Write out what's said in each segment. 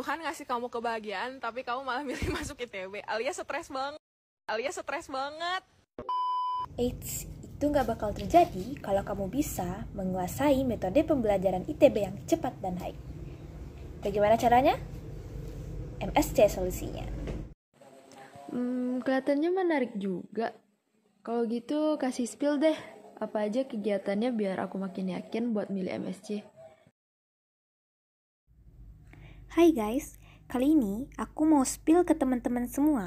Tuhan ngasih kamu kebahagiaan tapi kamu malah milih masuk ITB alias stres banget alias stres banget Eits, itu nggak bakal terjadi kalau kamu bisa menguasai metode pembelajaran ITB yang cepat dan baik. Bagaimana caranya? MSC solusinya. Hmm, kelihatannya menarik juga. Kalau gitu kasih spill deh, apa aja kegiatannya biar aku makin yakin buat milih MSC. Hai guys, kali ini aku mau spill ke teman-teman semua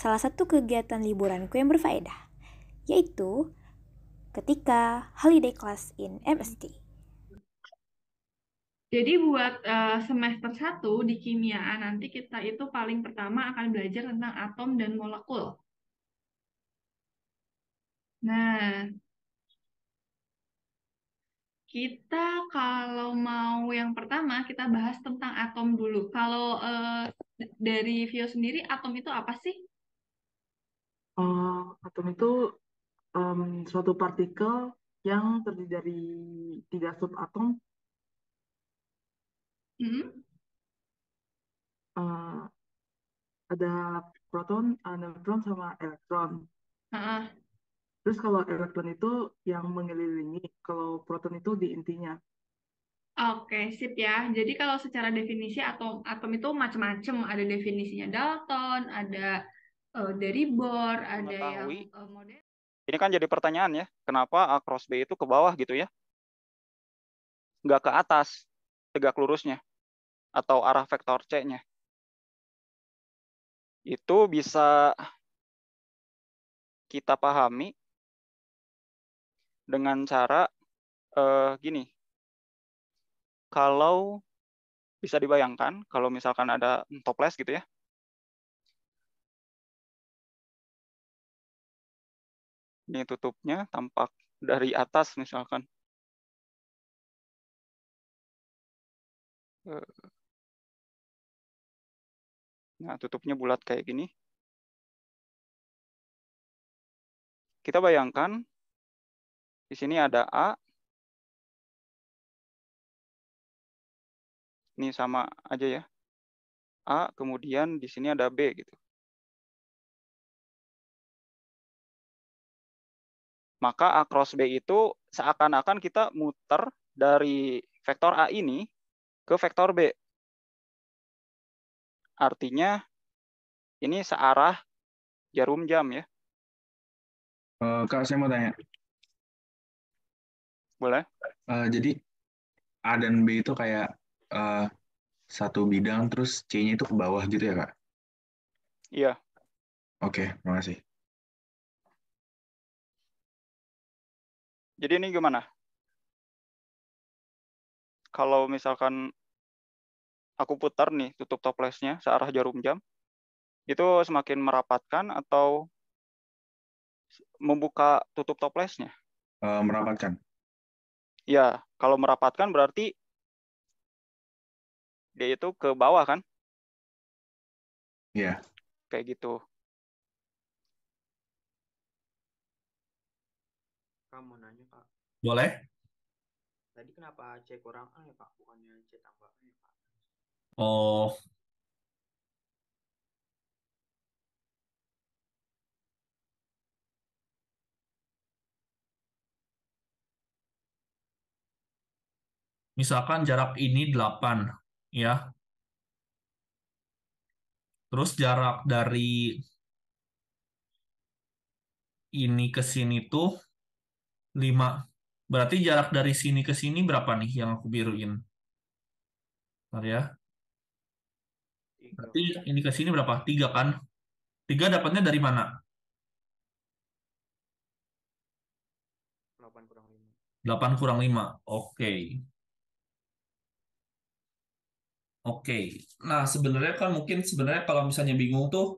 salah satu kegiatan liburanku yang berfaedah, yaitu ketika holiday class in MST. Jadi buat eh, semester 1 di kimiaan nanti kita itu paling pertama akan belajar tentang atom dan molekul. Nah, kita kalau yang pertama kita bahas tentang atom dulu. Kalau uh, dari Vio sendiri, atom itu apa sih? Uh, atom itu um, suatu partikel yang terdiri dari tiga subatom. Hmm? Uh, ada proton, neutron, sama elektron. Uh -uh. Terus kalau elektron itu yang mengelilingi, kalau proton itu di intinya. Oke, sip ya. Jadi kalau secara definisi atom atom itu macam-macam, ada definisinya Dalton, ada uh, eh, dari Bohr, ada Mengetahui. yang uh, eh, model. Ini kan jadi pertanyaan ya, kenapa A cross B itu ke bawah gitu ya? Nggak ke atas, tegak lurusnya, atau arah vektor C-nya. Itu bisa kita pahami dengan cara uh, gini, kalau bisa dibayangkan kalau misalkan ada toples gitu ya. Ini tutupnya tampak dari atas misalkan. Eh. Nah, tutupnya bulat kayak gini. Kita bayangkan di sini ada A, Ini sama aja ya. A, kemudian di sini ada B gitu. Maka A cross B itu seakan-akan kita muter dari vektor A ini ke vektor B. Artinya ini searah jarum jam ya. Eh, Kak, saya mau tanya. Boleh? Eh, jadi A dan B itu kayak uh, satu bidang terus C-nya itu ke bawah gitu ya kak? Iya. Oke, okay, makasih. Jadi ini gimana? Kalau misalkan aku putar nih tutup toplesnya searah jarum jam, itu semakin merapatkan atau membuka tutup toplesnya? Uh, eh, merapatkan. Ya, kalau merapatkan berarti dia itu ke bawah kan? Iya. Yeah. Kayak gitu. Kamu nanya kak. Boleh. Tadi kenapa C kurang A ah, ya pak? Bukannya C tambah A ya pak? Oh, misalkan jarak ini 8, ya. Terus jarak dari ini ke sini tuh 5. Berarti jarak dari sini ke sini berapa nih yang aku biruin? Bentar ya. Berarti ini ke sini berapa? 3 kan? 3 dapatnya dari mana? 8 kurang 5. 8 kurang 5. Oke. Okay. Oke, nah sebenarnya kan mungkin sebenarnya kalau misalnya bingung tuh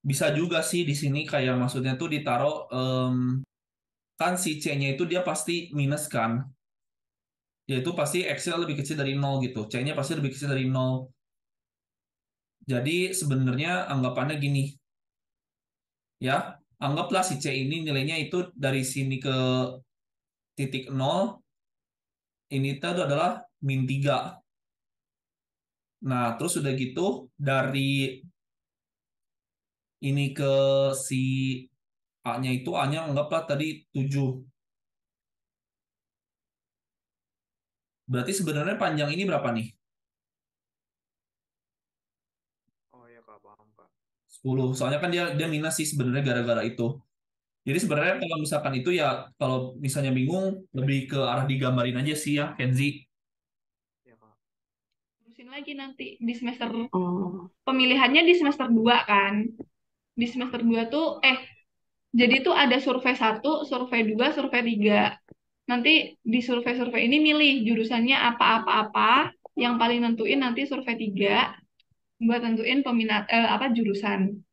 bisa juga sih di sini kayak maksudnya tuh ditaruh um, kan si C-nya itu dia pasti minus kan, yaitu pasti X-nya lebih kecil dari nol gitu, C-nya pasti lebih kecil dari nol. Jadi sebenarnya anggapannya gini, ya anggaplah si C ini nilainya itu dari sini ke titik nol, ini tuh adalah min 3 Nah, terus udah gitu dari ini ke si A-nya itu A-nya anggaplah tadi 7. Berarti sebenarnya panjang ini berapa nih? Oh ya Kak, paham Kak. 10. Soalnya kan dia dia minus sih sebenarnya gara-gara itu. Jadi sebenarnya kalau misalkan itu ya kalau misalnya bingung lebih ke arah digambarin aja sih ya Kenzi terusin lagi nanti di semester oh. pemilihannya di semester 2 kan. Di semester 2 tuh eh jadi tuh ada survei 1, survei 2, survei 3. Nanti di survei-survei ini milih jurusannya apa-apa-apa yang paling nentuin nanti survei 3 buat tentuin peminat eh, apa jurusan.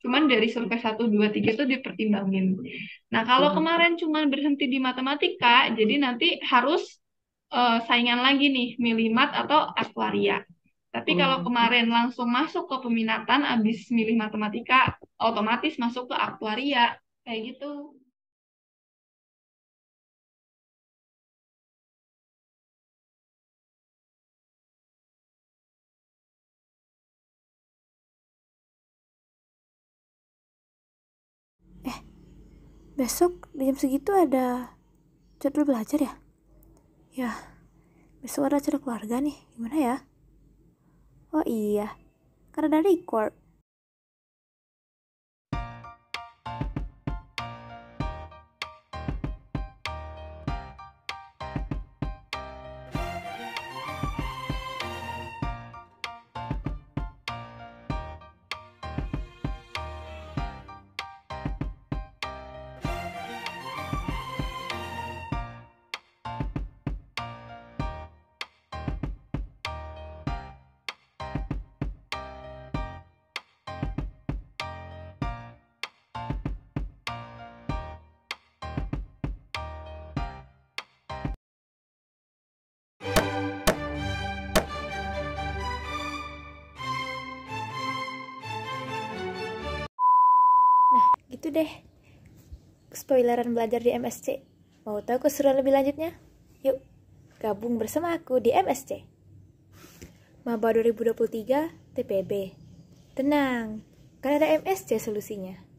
Cuman dari survei 1 2 3 itu dipertimbangin. Nah, kalau hmm. kemarin cuman berhenti di matematika, jadi nanti harus uh, saingan lagi nih Milimat atau Aquaria. Tapi kalau hmm. kemarin langsung masuk ke peminatan abis milih matematika, otomatis masuk ke Aquaria kayak gitu. Eh, besok di jam segitu ada jadwal belajar ya? Ya, besok ada acara keluarga nih, gimana ya? Oh iya, karena ada record. gitu deh spoileran belajar di MSC. Mau tahu keseruan lebih lanjutnya? Yuk, gabung bersama aku di MSC. Maba 2023 TPB. Tenang, karena ada MSC solusinya.